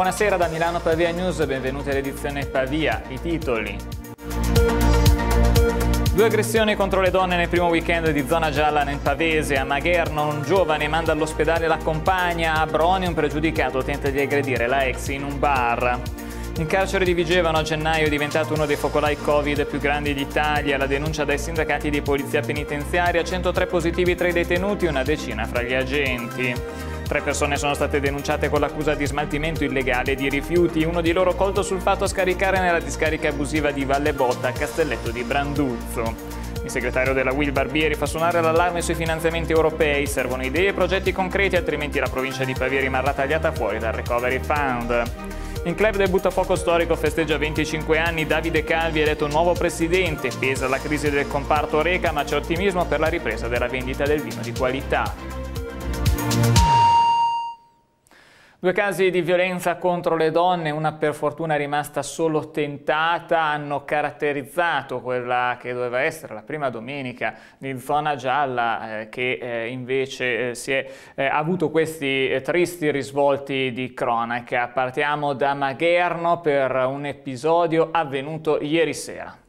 Buonasera da Milano Pavia News, benvenuti all'edizione Pavia, i titoli. Due aggressioni contro le donne nel primo weekend di zona gialla nel Pavese. A Magherno un giovane manda all'ospedale la compagna, a Broni un pregiudicato tenta di aggredire la ex in un bar. In carcere di Vigevano a gennaio è diventato uno dei focolai Covid più grandi d'Italia. La denuncia dai sindacati di polizia penitenziaria, 103 positivi tra i detenuti, e una decina fra gli agenti. Tre persone sono state denunciate con l'accusa di smaltimento illegale di rifiuti, uno di loro colto sul fatto a scaricare nella discarica abusiva di Valle Botta a Castelletto di Branduzzo. Il segretario della Will Barbieri fa suonare l'allarme sui finanziamenti europei, servono idee e progetti concreti altrimenti la provincia di Pavia rimarrà tagliata fuori dal Recovery Fund. In club del buttafuoco storico festeggia 25 anni, Davide Calvi è eletto nuovo presidente, pesa la crisi del comparto Reca ma c'è ottimismo per la ripresa della vendita del vino di qualità. Due casi di violenza contro le donne, una per fortuna rimasta solo tentata, hanno caratterizzato quella che doveva essere la prima domenica in zona gialla eh, che eh, invece eh, si è eh, avuto questi eh, tristi risvolti di cronaca. Partiamo da Magherno per un episodio avvenuto ieri sera.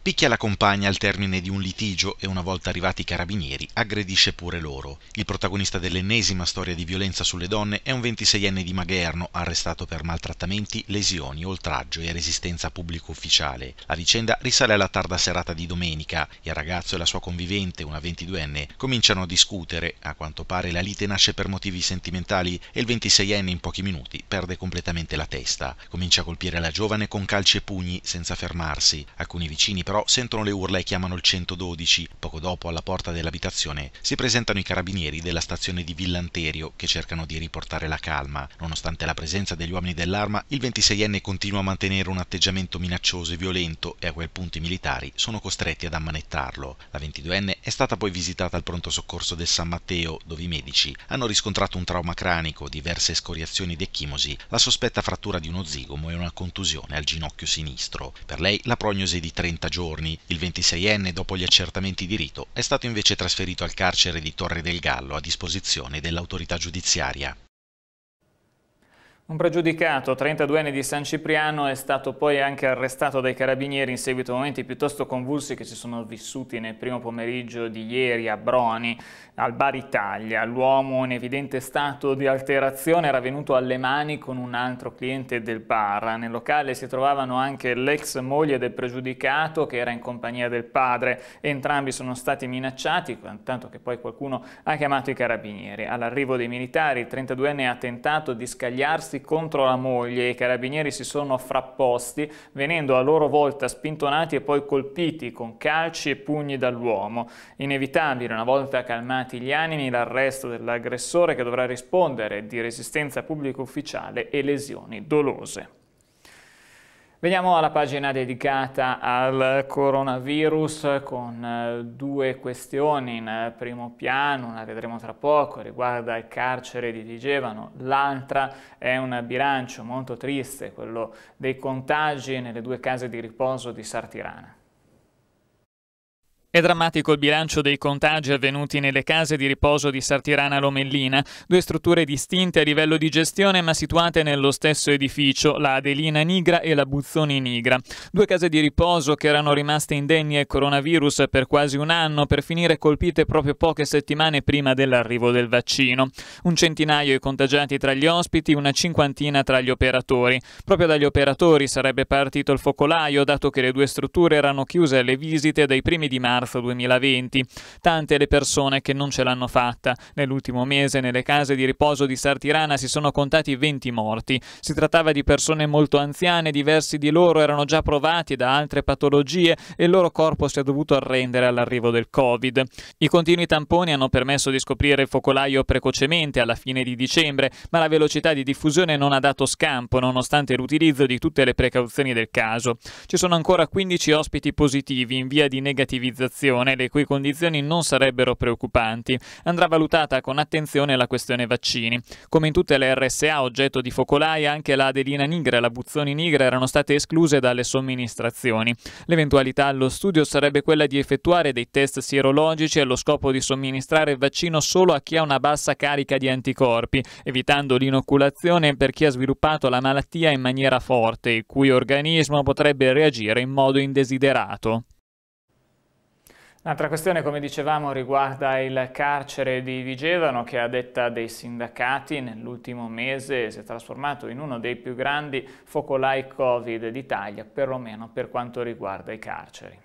Picchia la compagna al termine di un litigio e una volta arrivati i carabinieri aggredisce pure loro. Il protagonista dell'ennesima storia di violenza sulle donne è un 26enne di Magherno arrestato per maltrattamenti, lesioni, oltraggio e resistenza a pubblico ufficiale. La vicenda risale alla tarda serata di domenica. Il ragazzo e la sua convivente, una 22enne, cominciano a discutere. A quanto pare la lite nasce per motivi sentimentali e il 26enne in pochi minuti perde completamente la testa. Comincia a colpire la giovane con calci e pugni senza fermarsi. Alcuni vicini però sentono le urla e chiamano il 112. Poco dopo, alla porta dell'abitazione, si presentano i carabinieri della stazione di Villanterio che cercano di riportare la calma. Nonostante la presenza degli uomini dell'arma, il 26enne continua a mantenere un atteggiamento minaccioso e violento e a quel punto i militari sono costretti ad ammanettarlo. La 22enne è stata poi visitata al pronto soccorso del San Matteo, dove i medici hanno riscontrato un trauma cranico, diverse scoriazioni di ecchimosi, la sospetta frattura di uno zigomo e una contusione al ginocchio sinistro. Per lei la prognosi è di 30 giorni giorni, il 26enne dopo gli accertamenti di rito è stato invece trasferito al carcere di Torre del Gallo a disposizione dell'autorità giudiziaria. Un pregiudicato, 32 anni di San Cipriano, è stato poi anche arrestato dai carabinieri in seguito a momenti piuttosto convulsi che si sono vissuti nel primo pomeriggio di ieri a Broni, al Bar Italia. L'uomo in evidente stato di alterazione era venuto alle mani con un altro cliente del bar. Nel locale si trovavano anche l'ex moglie del pregiudicato che era in compagnia del padre. Entrambi sono stati minacciati, tanto che poi qualcuno ha chiamato i carabinieri. All'arrivo dei militari, il 32enne ha tentato di scagliarsi armati contro la moglie e i carabinieri si sono frapposti, venendo a loro volta spintonati e poi colpiti con calci e pugni dall'uomo. Inevitabile, una volta calmati gli animi, l'arresto dell'aggressore che dovrà rispondere di resistenza pubblico ufficiale e lesioni dolose. Veniamo alla pagina dedicata al coronavirus con eh, due questioni in eh, primo piano, una vedremo tra poco, riguarda il carcere di Vigevano, l'altra è un bilancio molto triste, quello dei contagi nelle due case di riposo di Sartirana. È drammatico il bilancio dei contagi avvenuti nelle case di riposo di Sartirana Lomellina, due strutture distinte a livello di gestione ma situate nello stesso edificio, la Adelina Nigra e la Buzzoni Nigra. Due case di riposo che erano rimaste indegne al coronavirus per quasi un anno per finire colpite proprio poche settimane prima dell'arrivo del vaccino. Un centinaio i contagiati tra gli ospiti, una cinquantina tra gli operatori. Proprio dagli operatori sarebbe partito il focolaio, dato che le due strutture erano chiuse alle visite dai primi di marzo marzo 2020. Tante le persone che non ce l'hanno fatta. Nell'ultimo mese nelle case di riposo di Sartirana si sono contati 20 morti. Si trattava di persone molto anziane, diversi di loro erano già provati da altre patologie e il loro corpo si è dovuto arrendere all'arrivo del Covid. I continui tamponi hanno permesso di scoprire il focolaio precocemente alla fine di dicembre, ma la velocità di diffusione non ha dato scampo nonostante l'utilizzo di tutte le precauzioni del caso. Ci sono ancora 15 ospiti positivi in via di negativizzazione immunizzazione, le cui condizioni non sarebbero preoccupanti, andrà valutata con attenzione la questione vaccini. Come in tutte le RSA oggetto di focolaia, anche la Adelina Nigra e la Buzzoni Nigra erano state escluse dalle somministrazioni. L'eventualità allo studio sarebbe quella di effettuare dei test sierologici allo scopo di somministrare il vaccino solo a chi ha una bassa carica di anticorpi, evitando l'inoculazione per chi ha sviluppato la malattia in maniera forte, il cui organismo potrebbe reagire in modo indesiderato. Un'altra questione, come dicevamo, riguarda il carcere di Vigevano che a detta dei sindacati nell'ultimo mese si è trasformato in uno dei più grandi focolai Covid d'Italia, perlomeno per quanto riguarda i carceri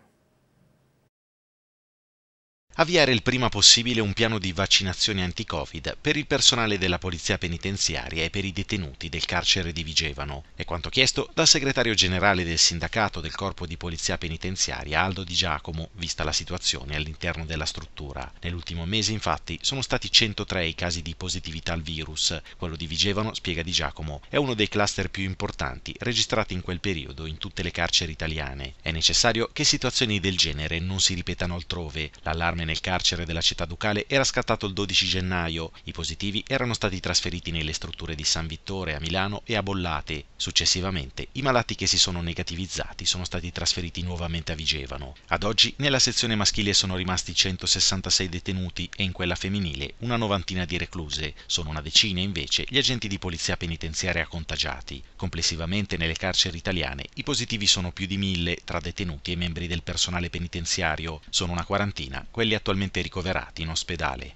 avviare il prima possibile un piano di vaccinazioni anti-Covid per il personale della Polizia Penitenziaria e per i detenuti del carcere di Vigevano. È quanto chiesto dal segretario generale del sindacato del Corpo di Polizia Penitenziaria Aldo Di Giacomo, vista la situazione all'interno della struttura. Nell'ultimo mese, infatti, sono stati 103 i casi di positività al virus. Quello di Vigevano, spiega Di Giacomo, è uno dei cluster più importanti registrati in quel periodo in tutte le carceri italiane. È necessario che situazioni del genere non si ripetano altrove. L'allarme detenzione nel carcere della città ducale era scattato il 12 gennaio. I positivi erano stati trasferiti nelle strutture di San Vittore a Milano e a Bollate. Successivamente i malati che si sono negativizzati sono stati trasferiti nuovamente a Vigevano. Ad oggi nella sezione maschile sono rimasti 166 detenuti e in quella femminile una novantina di recluse. Sono una decina invece gli agenti di polizia penitenziaria contagiati. Complessivamente nelle carceri italiane i positivi sono più di mille tra detenuti e membri del personale penitenziario. Sono una quarantina quelli quelli attualmente ricoverati in ospedale.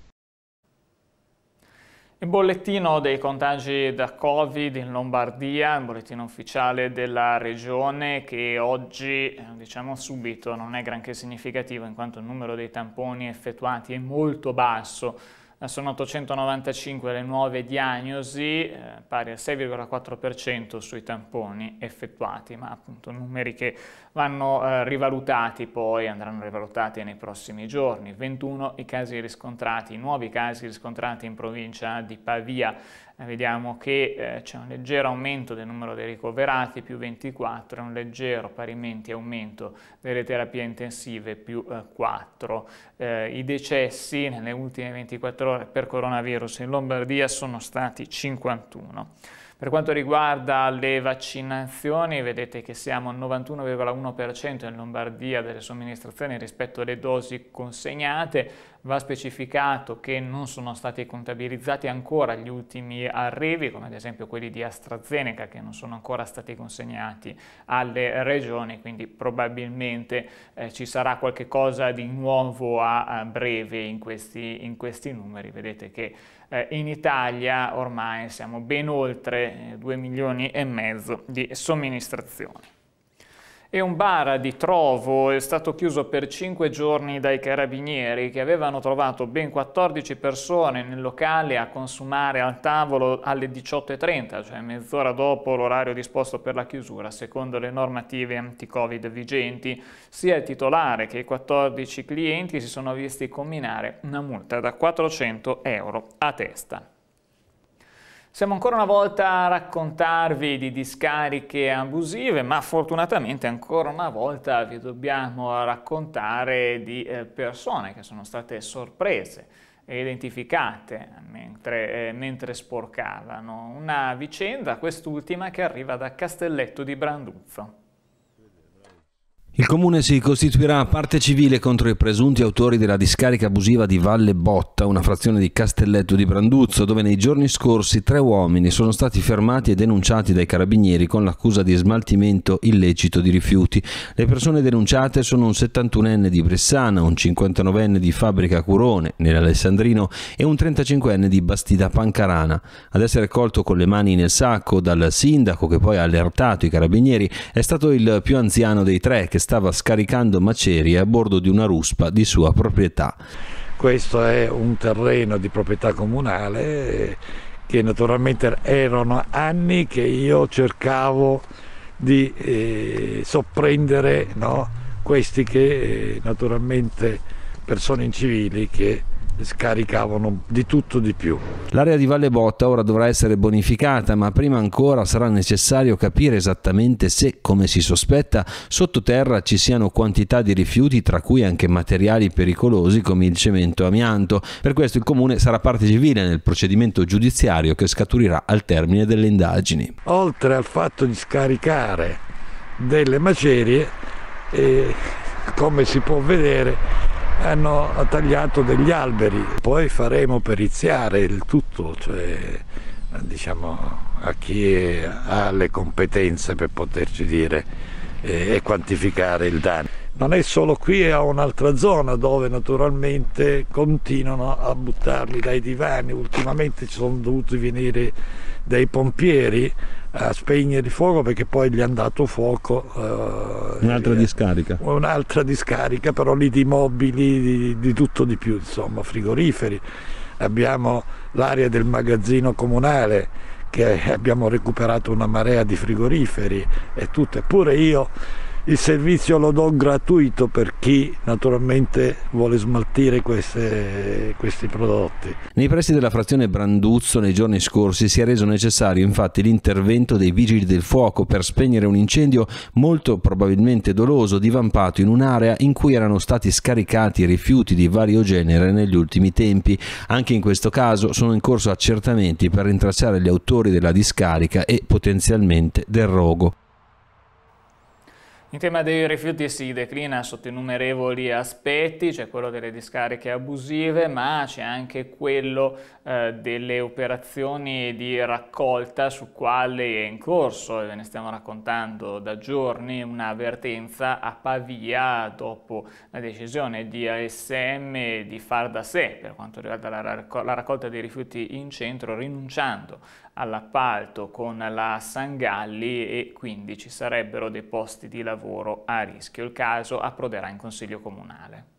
Il bollettino dei contagi da Covid in Lombardia, il bollettino ufficiale della regione che oggi, diciamo subito, non è granché significativo in quanto il numero dei tamponi effettuati è molto basso eh, sono 895 le nuove diagnosi, eh, pari al 6,4% sui tamponi effettuati, ma appunto numeri che vanno eh, rivalutati poi, andranno rivalutati nei prossimi giorni. 21 i casi riscontrati, i nuovi casi riscontrati in provincia di Pavia, eh, vediamo che eh, c'è un leggero aumento del numero dei ricoverati più 24 e un leggero parimenti aumento delle terapie intensive più 4. Eh, I decessi nelle ultime 24 ore per coronavirus in Lombardia sono stati 51. Per quanto riguarda le vaccinazioni, vedete che siamo al 91,1% in Lombardia delle somministrazioni rispetto alle dosi consegnate, Va specificato che non sono stati contabilizzati ancora gli ultimi arrivi, come ad esempio quelli di AstraZeneca, che non sono ancora stati consegnati alle regioni, quindi probabilmente eh, ci sarà qualche cosa di nuovo a, a breve in questi, in questi, numeri. Vedete che eh, in Italia ormai siamo ben oltre 2 eh, milioni e mezzo di somministrazioni e un bar di Trovo è stato chiuso per 5 giorni dai carabinieri che avevano trovato ben 14 persone nel locale a consumare al tavolo alle 18.30, cioè mezz'ora dopo l'orario disposto per la chiusura, secondo le normative anti-covid vigenti. Sia il titolare che i 14 clienti si sono visti combinare una multa da 400 euro a testa. Siamo ancora una volta a raccontarvi di discariche abusive, ma fortunatamente ancora una volta vi dobbiamo raccontare di eh, persone che sono state sorprese e identificate mentre, eh, mentre sporcavano. Una vicenda, quest'ultima, che arriva da Castelletto di Branduzzo. Il comune si costituirà parte civile contro i presunti autori della discarica abusiva di Valle Botta, una frazione di Castelletto di Branduzzo, dove nei giorni scorsi tre uomini sono stati fermati e denunciati dai carabinieri con l'accusa di smaltimento illecito di rifiuti. Le persone denunciate sono un 71enne di Bressana, un 59enne di Fabbrica Curone, nell'Alessandrino, e un 35enne di Bastida Pancarana. Ad essere colto con le mani nel sacco dal sindaco, che poi ha allertato i carabinieri, è stato il più anziano dei tre, che stava scaricando macerie a bordo di una ruspa di sua proprietà. Questo è un terreno di proprietà comunale che naturalmente erano anni che io cercavo di eh, sopprendere no? questi che eh, naturalmente persone incivili che scaricavano di tutto di più. L'area di Valle Botta ora dovrà essere bonificata, ma prima ancora sarà necessario capire esattamente se, come si sospetta, sottoterra ci siano quantità di rifiuti, tra cui anche materiali pericolosi come il cemento amianto. Per questo il comune sarà parte civile nel procedimento giudiziario che scaturirà al termine delle indagini. Oltre al fatto di scaricare delle macerie, eh, come si può vedere, hanno tagliato degli alberi. Poi faremo periziare il tutto, cioè diciamo a chi ha le competenze per poterci dire eh, e quantificare il danno. Non è solo qui, è a un'altra zona dove naturalmente continuano a buttarli dai divani. Ultimamente ci sono dovuti venire dei pompieri a spegnere il fuoco perché poi gli è andato fuoco. Eh, un'altra eh, discarica. Un'altra discarica, però lì di mobili, di, di tutto di più, insomma, frigoriferi. Abbiamo l'area del magazzino comunale che abbiamo recuperato una marea di frigoriferi e tutto, eppure io il servizio lo do gratuito per chi naturalmente vuole smaltire queste, questi prodotti. Nei pressi della frazione Branduzzo nei giorni scorsi si è reso necessario infatti l'intervento dei vigili del fuoco per spegnere un incendio molto probabilmente doloso divampato in un'area in cui erano stati scaricati rifiuti di vario genere negli ultimi tempi. Anche in questo caso sono in corso accertamenti per rintracciare gli autori della discarica e potenzialmente del rogo. Il tema dei rifiuti si declina sotto innumerevoli aspetti, c'è quello delle discariche abusive, ma c'è anche quello eh, delle operazioni di raccolta su quale è in corso, e ve ne stiamo raccontando da giorni, un'avvertenza a Pavia dopo la decisione di ASM di far da sé per quanto riguarda la, raccolta dei rifiuti in centro, rinunciando all'appalto con la Sangalli e quindi ci sarebbero dei posti di lavoro a rischio. Il caso approderà in Consiglio Comunale.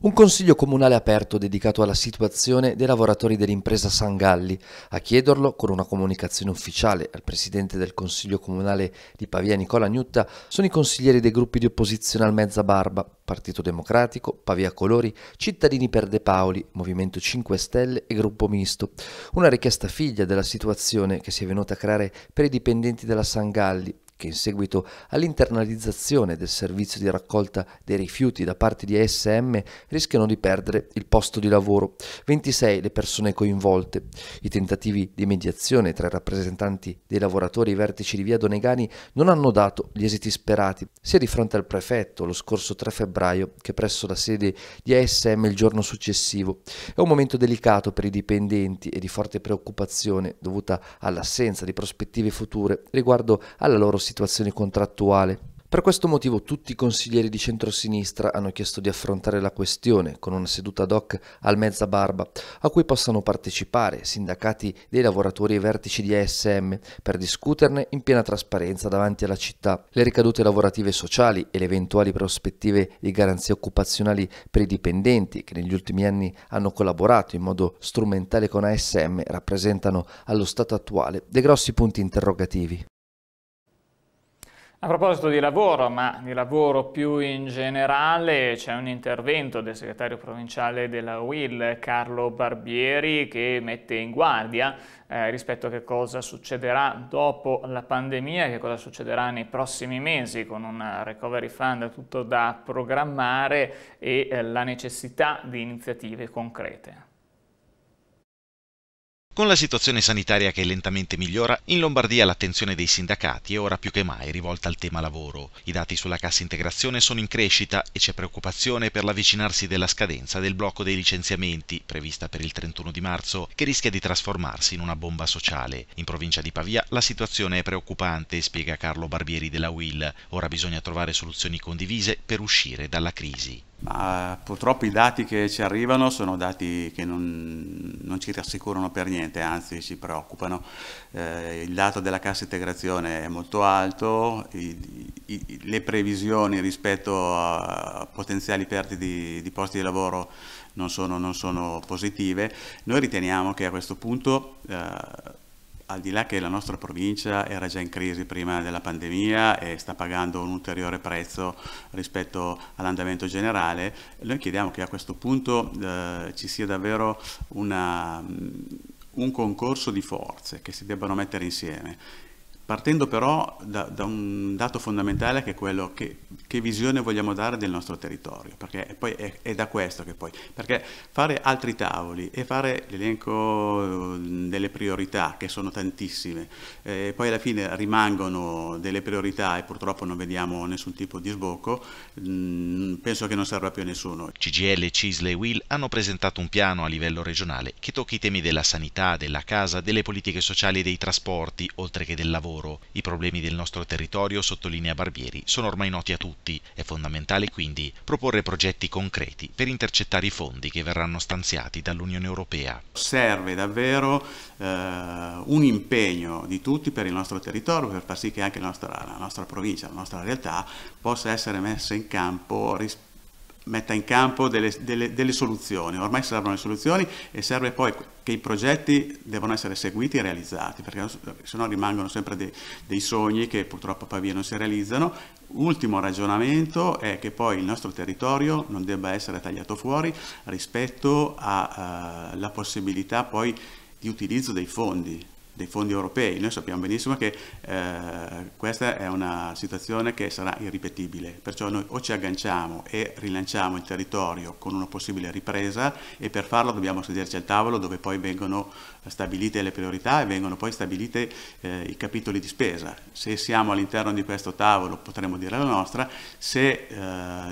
Un consiglio comunale aperto dedicato alla situazione dei lavoratori dell'impresa Sangalli. A chiederlo, con una comunicazione ufficiale al presidente del consiglio comunale di Pavia Nicola Gnutta, sono i consiglieri dei gruppi di opposizione al Mezza Barba, Partito Democratico, Pavia Colori, Cittadini per De Paoli, Movimento 5 Stelle e Gruppo Misto. Una richiesta figlia della situazione che si è venuta a creare per i dipendenti della Sangalli, che in seguito all'internalizzazione del servizio di raccolta dei rifiuti da parte di ASM rischiano di perdere il posto di lavoro. 26 le persone coinvolte. I tentativi di mediazione tra i rappresentanti dei lavoratori e i vertici di via Donegani non hanno dato gli esiti sperati, sia di fronte al prefetto lo scorso 3 febbraio che presso la sede di ASM il giorno successivo. È un momento delicato per i dipendenti e di forte preoccupazione dovuta all'assenza di prospettive future riguardo alla loro situazione situazione contrattuale. Per questo motivo tutti i consiglieri di centrosinistra hanno chiesto di affrontare la questione con una seduta ad hoc al Mezza Barba, a cui possano partecipare sindacati dei lavoratori e vertici di ASM per discuterne in piena trasparenza davanti alla città le ricadute lavorative e sociali e le eventuali prospettive di garanzie occupazionali per i dipendenti che negli ultimi anni hanno collaborato in modo strumentale con ASM rappresentano allo stato attuale dei grossi punti interrogativi. A proposito di lavoro, ma di lavoro più in generale, c'è un intervento del segretario provinciale della UIL, Carlo Barbieri, che mette in guardia eh, rispetto a che cosa succederà dopo la pandemia, che cosa succederà nei prossimi mesi con un recovery fund tutto da programmare e eh, la necessità di iniziative concrete. Con la situazione sanitaria che lentamente migliora, in Lombardia l'attenzione dei sindacati è ora più che mai rivolta al tema lavoro. I dati sulla cassa integrazione sono in crescita e c'è preoccupazione per l'avvicinarsi della scadenza del blocco dei licenziamenti, prevista per il 31 di marzo, che rischia di trasformarsi in una bomba sociale. In provincia di Pavia la situazione è preoccupante, spiega Carlo Barbieri della UIL. Ora bisogna trovare soluzioni condivise per uscire dalla crisi. Ma purtroppo i dati che ci arrivano sono dati che non, non ci rassicurano per niente, anzi ci preoccupano. Eh, il dato della cassa integrazione è molto alto, i, i, le previsioni rispetto a potenziali perdite di, di, posti di lavoro non sono, non sono, positive. Noi riteniamo che a questo punto eh, al di là che la nostra provincia era già in crisi prima della pandemia e sta pagando un ulteriore prezzo rispetto all'andamento generale, noi chiediamo che a questo punto eh, ci sia davvero una, un concorso di forze che si debbano mettere insieme partendo però da, da, un dato fondamentale che è quello che, che, visione vogliamo dare del nostro territorio, perché poi è, è, da questo che poi, perché fare altri tavoli e fare l'elenco delle priorità, che sono tantissime, e eh, poi alla fine rimangono delle priorità e purtroppo non vediamo nessun tipo di sbocco, mm, penso che non serva più a nessuno. CGL, Cisle e Will hanno presentato un piano a livello regionale che tocchi i temi della sanità, della casa, delle politiche sociali e dei trasporti, oltre che del lavoro lavoro. I problemi del nostro territorio, sottolinea Barbieri, sono ormai noti a tutti. È fondamentale quindi proporre progetti concreti per intercettare i fondi che verranno stanziati dall'Unione Europea. Serve davvero eh, un impegno di tutti per il nostro territorio per far sì che anche la nostra, la nostra provincia, la nostra realtà possa essere messa in campo rispetto metta in campo delle, delle, delle, soluzioni. Ormai servono le soluzioni e serve poi che i progetti devono essere seguiti e realizzati, perché sennò rimangono sempre dei, dei sogni che purtroppo poi via non si realizzano. Ultimo ragionamento è che poi il nostro territorio non debba essere tagliato fuori rispetto alla eh, possibilità poi di utilizzo dei fondi dei fondi europei. Noi sappiamo benissimo che eh, questa è una situazione che sarà irripetibile, perciò noi o ci agganciamo e rilanciamo il territorio con una possibile ripresa e per farlo dobbiamo sederci al tavolo dove poi vengono stabilite le priorità e vengono poi stabilite eh, i capitoli di spesa. Se siamo all'interno di questo tavolo potremo dire la nostra, se eh,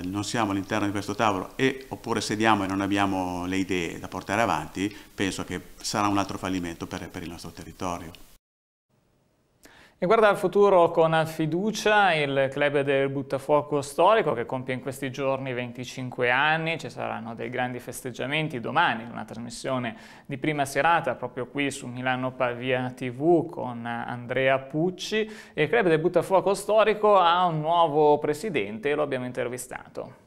non siamo all'interno di questo tavolo e, oppure sediamo e non abbiamo le idee da portare avanti, penso che sarà un altro fallimento per, per il nostro territorio. E guarda al futuro con fiducia il club del buttafuoco storico che compie in questi giorni 25 anni, ci saranno dei grandi festeggiamenti domani, una trasmissione di prima serata proprio qui su Milano Pavia TV con Andrea Pucci. Il club del buttafuoco storico ha un nuovo presidente, e lo abbiamo intervistato.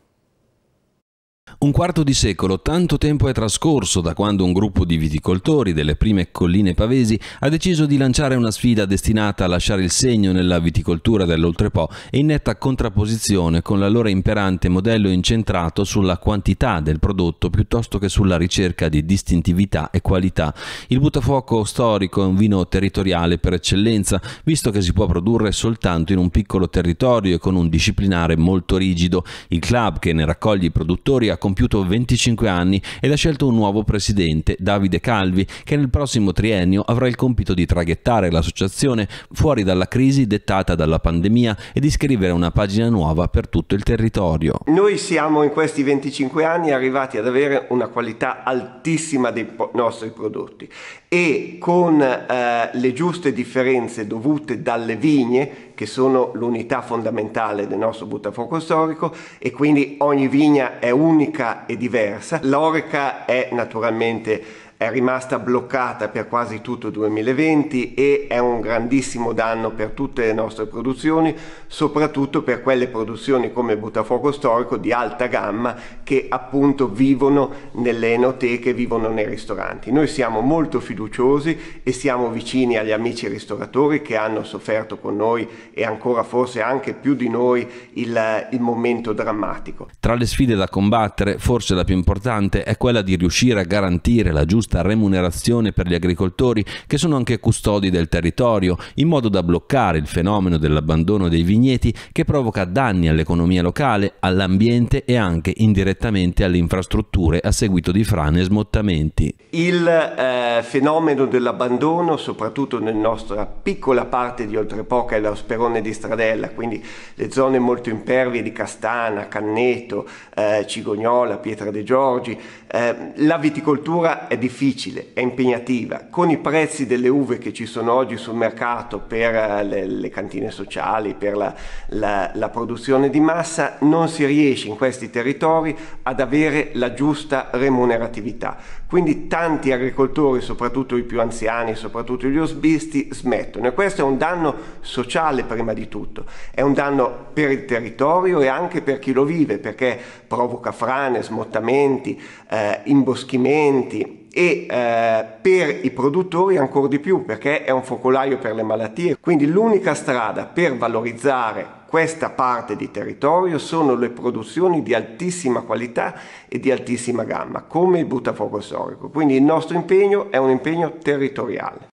Un quarto di secolo, tanto tempo è trascorso da quando un gruppo di viticoltori delle prime colline pavesi ha deciso di lanciare una sfida destinata a lasciare il segno nella viticoltura dell'Oltrepo in netta contrapposizione con l'allora imperante modello incentrato sulla quantità del prodotto piuttosto che sulla ricerca di distintività e qualità. Il Buttafuoco storico è un vino territoriale per eccellenza, visto che si può produrre soltanto in un piccolo territorio e con un disciplinare molto rigido. Il club che ne raccoglie i produttori ha compiuto 25 anni ed ha scelto un nuovo presidente, Davide Calvi, che nel prossimo triennio avrà il compito di traghettare l'associazione fuori dalla crisi dettata dalla pandemia e di scrivere una pagina nuova per tutto il territorio. Noi siamo in questi 25 anni arrivati ad avere una qualità altissima dei nostri prodotti e con eh, le giuste differenze dovute dalle vigne che sono l'unità fondamentale del nostro buttafuoco storico e quindi ogni vigna è unica e diversa. L'oreca è naturalmente è rimasta bloccata per quasi tutto il 2020 e è un grandissimo danno per tutte le nostre produzioni, soprattutto per quelle produzioni come Buttafuoco Storico di alta gamma che appunto vivono nelle enoteche, vivono nei ristoranti. Noi siamo molto fiduciosi e siamo vicini agli amici ristoratori che hanno sofferto con noi e ancora forse anche più di noi il, il momento drammatico. Tra le sfide da combattere, forse la più importante è quella di riuscire a garantire la giusta giusta remunerazione per gli agricoltori che sono anche custodi del territorio, in modo da bloccare il fenomeno dell'abbandono dei vigneti che provoca danni all'economia locale, all'ambiente e anche indirettamente alle infrastrutture a seguito di frane e smottamenti. Il eh, fenomeno dell'abbandono, soprattutto nella nostra piccola parte di Oltrepoca e Sperone di Stradella, quindi le zone molto impervie di Castana, Canneto, eh, Cigognola, Pietra de Giorgi, eh, la viticoltura è difficile difficile, è impegnativa, con i prezzi delle uve che ci sono oggi sul mercato per eh, le, le cantine sociali, per la, la, la produzione di massa, non si riesce in questi territori ad avere la giusta remuneratività. Quindi tanti agricoltori, soprattutto i più anziani, soprattutto gli osbisti, smettono e questo è un danno sociale prima di tutto, è un danno per il territorio e anche per chi lo vive perché provoca frane, smottamenti, eh, imboschimenti, e eh, per i produttori ancora di più perché è un focolaio per le malattie. Quindi l'unica strada per valorizzare questa parte di territorio sono le produzioni di altissima qualità e di altissima gamma, come il buttafuoco storico. Quindi il nostro impegno è un impegno territoriale.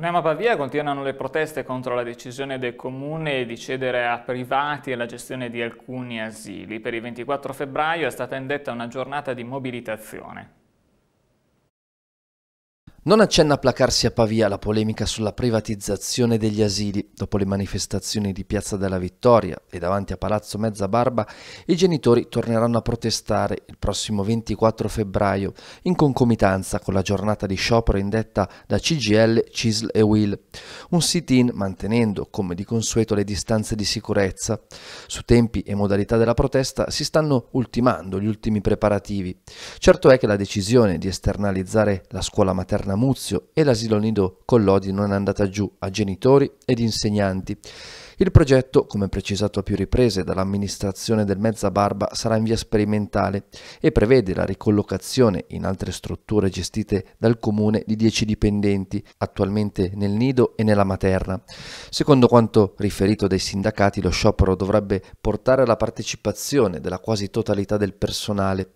Torniamo a Pavia, continuano le proteste contro la decisione del Comune di cedere a privati la gestione di alcuni asili. Per il 24 febbraio è stata indetta una giornata di mobilitazione. Non accenna a placarsi a Pavia la polemica sulla privatizzazione degli asili. Dopo le manifestazioni di Piazza della Vittoria e davanti a Palazzo Mezzabarba, i genitori torneranno a protestare il prossimo 24 febbraio, in concomitanza con la giornata di sciopero indetta da CGL, CISL e WIL. Un sit-in mantenendo, come di consueto, le distanze di sicurezza. Su tempi e modalità della protesta si stanno ultimando gli ultimi preparativi. Certo è che la decisione di esternalizzare la scuola materna Scernamuzio e l'asilo nido Collodi non è andata giù a genitori ed insegnanti. Il progetto, come precisato a più riprese dall'amministrazione del Mezza Barba, sarà in via sperimentale e prevede la ricollocazione in altre strutture gestite dal comune di 10 dipendenti, attualmente nel nido e nella materna. Secondo quanto riferito dai sindacati, lo sciopero dovrebbe portare alla partecipazione della quasi totalità del personale.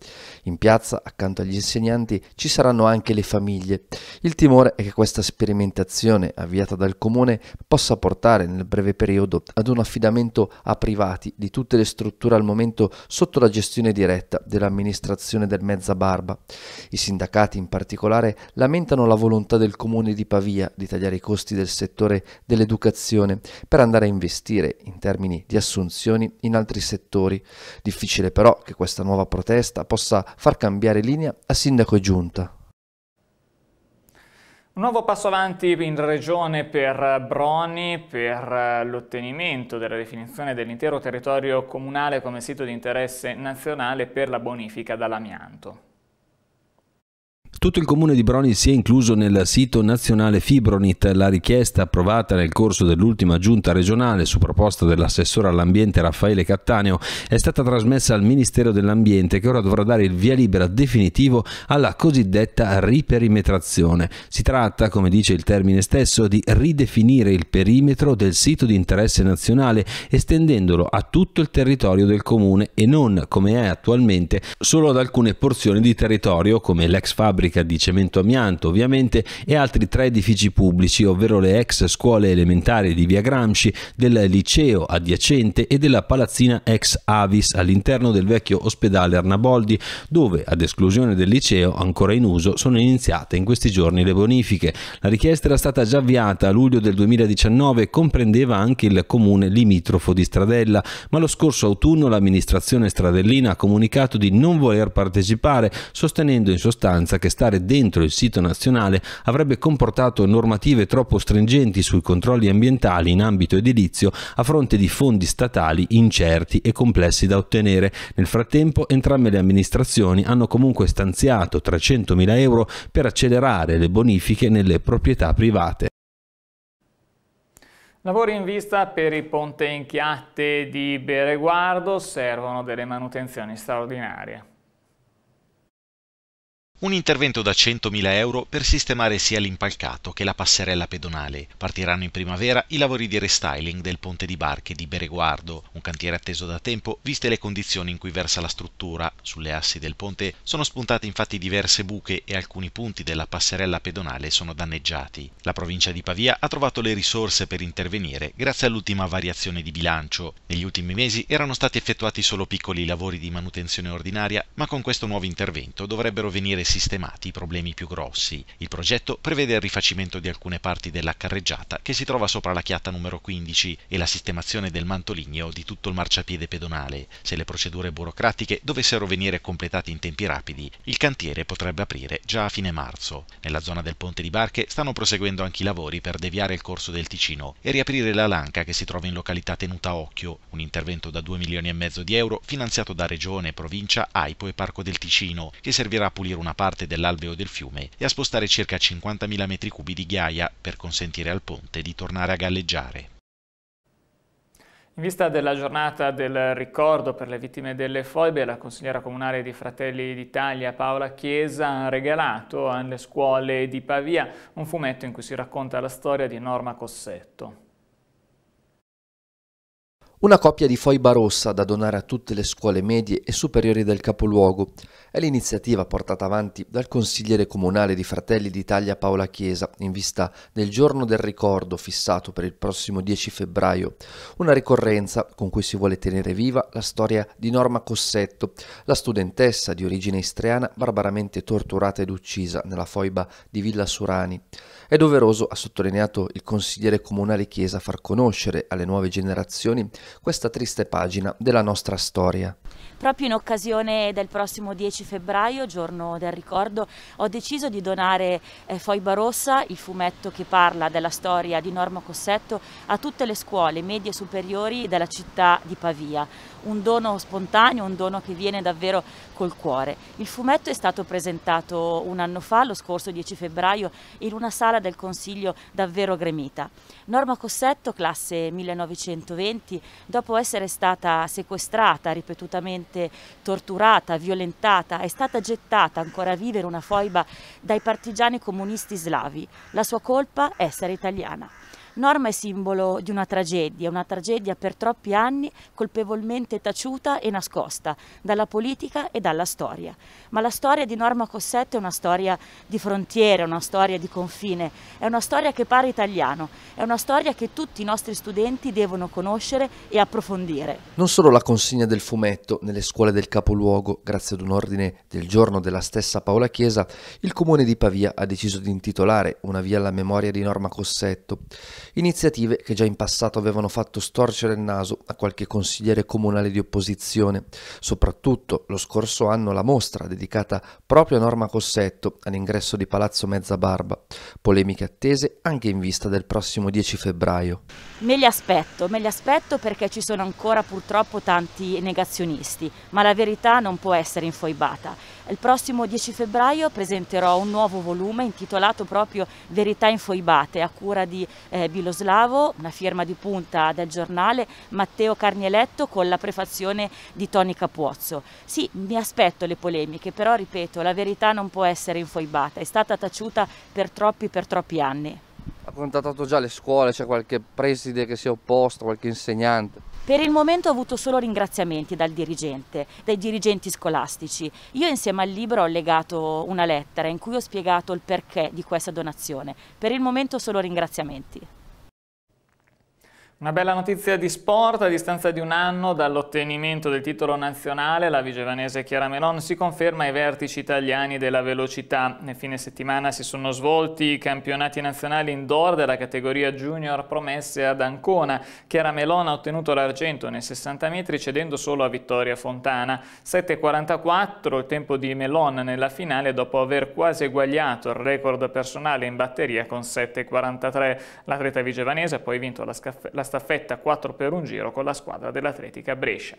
In piazza, accanto agli insegnanti, ci saranno anche le famiglie. Il timore è che questa sperimentazione avviata dal comune possa portare nel breve periodo accordo ad un affidamento a privati di tutte le strutture al momento sotto la gestione diretta dell'amministrazione del Mezza Barba. I sindacati in particolare lamentano la volontà del comune di Pavia di tagliare i costi del settore dell'educazione per andare a investire in termini di assunzioni in altri settori. Difficile però che questa nuova protesta possa far cambiare linea a sindaco e giunta. Un Nuovo passo avanti in regione per Broni per eh, l'ottenimento della definizione dell'intero territorio comunale come sito di interesse nazionale per la bonifica dall'amianto. Tutto il comune di Broni si è incluso nel sito nazionale Fibronit. La richiesta approvata nel corso dell'ultima giunta regionale su proposta dell'assessore all'ambiente Raffaele Cattaneo è stata trasmessa al Ministero dell'Ambiente che ora dovrà dare il via libera definitivo alla cosiddetta riperimetrazione. Si tratta, come dice il termine stesso, di ridefinire il perimetro del sito di interesse nazionale estendendolo a tutto il territorio del comune e non, come è attualmente, solo ad alcune porzioni di territorio come l'ex fabbrica fabbrica di cemento amianto ovviamente e altri tre edifici pubblici, ovvero le ex scuole elementari di via Gramsci, del liceo adiacente e della palazzina ex Avis all'interno del vecchio ospedale Arnaboldi, dove ad esclusione del liceo ancora in uso sono iniziate in questi giorni le bonifiche. La richiesta era stata già avviata a luglio del 2019 e comprendeva anche il comune limitrofo di Stradella, ma lo scorso autunno l'amministrazione stradellina ha comunicato di non voler partecipare, sostenendo in sostanza che sta stare dentro il sito nazionale avrebbe comportato normative troppo stringenti sui controlli ambientali in ambito edilizio a fronte di fondi statali incerti e complessi da ottenere. Nel frattempo entrambe le amministrazioni hanno comunque stanziato 300.000 euro per accelerare le bonifiche nelle proprietà private. Lavori in vista per il ponte in chiatte di Bereguardo servono delle manutenzioni straordinarie. Un intervento da 100.000 euro per sistemare sia l'impalcato che la passerella pedonale. Partiranno in primavera i lavori di restyling del ponte di barche di Bereguardo, un cantiere atteso da tempo viste le condizioni in cui versa la struttura. Sulle assi del ponte sono spuntate infatti diverse buche e alcuni punti della passerella pedonale sono danneggiati. La provincia di Pavia ha trovato le risorse per intervenire grazie all'ultima variazione di bilancio. Negli ultimi mesi erano stati effettuati solo piccoli lavori di manutenzione ordinaria, ma con questo nuovo intervento dovrebbero venire sistemati i problemi più grossi. Il progetto prevede il rifacimento di alcune parti della carreggiata che si trova sopra la chiatta numero 15 e la sistemazione del manto ligneo di tutto il marciapiede pedonale. Se le procedure burocratiche dovessero venire completate in tempi rapidi, il cantiere potrebbe aprire già a fine marzo. Nella zona del ponte di Barche stanno proseguendo anche i lavori per deviare il corso del Ticino e riaprire la Lanca che si trova in località tenuta a occhio, un intervento da 2 milioni e mezzo di euro finanziato da Regione, Provincia, AIPO e Parco del Ticino, che servirà a pulire una una parte dell'alveo del fiume e a spostare circa 50.000 metri cubi di ghiaia per consentire al ponte di tornare a galleggiare. In vista della giornata del ricordo per le vittime delle foibe, la consigliera comunale di Fratelli d'Italia Paola Chiesa ha regalato alle scuole di Pavia un fumetto in cui si racconta la storia di Norma Cossetto. Una coppia di foiba rossa da donare a tutte le scuole medie e superiori del capoluogo è l'iniziativa portata avanti dal consigliere comunale di Fratelli d'Italia Paola Chiesa in vista del giorno del ricordo fissato per il prossimo 10 febbraio, una ricorrenza con cui si vuole tenere viva la storia di Norma Cossetto, la studentessa di origine istriana barbaramente torturata ed uccisa nella foiba di Villa Surani. È doveroso, ha sottolineato il consigliere comunale Chiesa, far conoscere alle nuove generazioni questa triste pagina della nostra storia. Proprio in occasione del prossimo 10 febbraio, giorno del ricordo, ho deciso di donare eh, Foiba Rossa, il fumetto che parla della storia di Norma Cossetto, a tutte le scuole medie e superiori della città di Pavia un dono spontaneo, un dono che viene davvero col cuore. Il fumetto è stato presentato un anno fa, lo scorso 10 febbraio, in una sala del Consiglio davvero gremita. Norma Cossetto, classe 1920, dopo essere stata sequestrata, ripetutamente torturata, violentata, è stata gettata ancora viva in una foiba dai partigiani comunisti slavi. La sua colpa è essere italiana. Norma è simbolo di una tragedia, una tragedia per troppi anni colpevolmente taciuta e nascosta dalla politica e dalla storia. Ma la storia di Norma Cossetto è una storia di frontiera, una storia di confine, è una storia che pare italiano, è una storia che tutti i nostri studenti devono conoscere e approfondire. Non solo la consegna del fumetto nelle scuole del capoluogo, grazie ad un ordine del giorno della stessa Paola Chiesa, il comune di Pavia ha deciso di intitolare una via alla memoria di Norma Cossetto iniziative che già in passato avevano fatto storcere il naso a qualche consigliere comunale di opposizione. Soprattutto lo scorso anno la mostra dedicata proprio a Norma Cossetto all'ingresso di Palazzo Mezza Barba. polemiche attese anche in vista del prossimo 10 febbraio. Me li aspetto, me li aspetto perché ci sono ancora purtroppo tanti negazionisti, ma la verità non può essere infoibata. Il prossimo 10 febbraio presenterò un nuovo volume intitolato proprio Verità infoibate a cura di eh, Biloslavo, una firma di punta del giornale, Matteo Carnieletto con la prefazione di Toni Capuozzo. Sì, mi aspetto le polemiche, però ripeto, la verità non può essere infoibata, è stata taciuta per troppi, per troppi anni. Ha contattato già le scuole, c'è qualche preside che si è opposto, qualche insegnante? Per il momento ho avuto solo ringraziamenti dal dirigente, dai dirigenti scolastici. Io insieme al libro ho legato una lettera in cui ho spiegato il perché di questa donazione. Per il momento solo ringraziamenti. Una bella notizia di sport, a distanza di un anno dall'ottenimento del titolo nazionale, la vigevanese Chiara Melon si conferma ai vertici italiani della velocità. Nel fine settimana si sono svolti i campionati nazionali indoor della categoria junior promesse ad Ancona. Chiara Melon ha ottenuto l'argento nei 60 metri cedendo solo a Vittoria Fontana. 7.44 il tempo di Melon nella finale dopo aver quasi eguagliato il record personale in batteria con 7.43. L'atleta vigevanese ha poi vinto la, la staffetta 4 per un giro con la squadra dell'Atletica Brescia.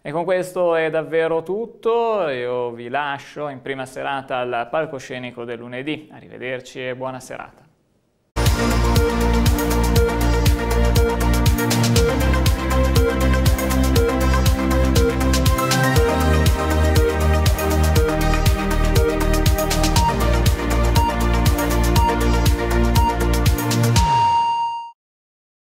E con questo è davvero tutto, io vi lascio in prima serata al palcoscenico del lunedì, arrivederci e buona serata.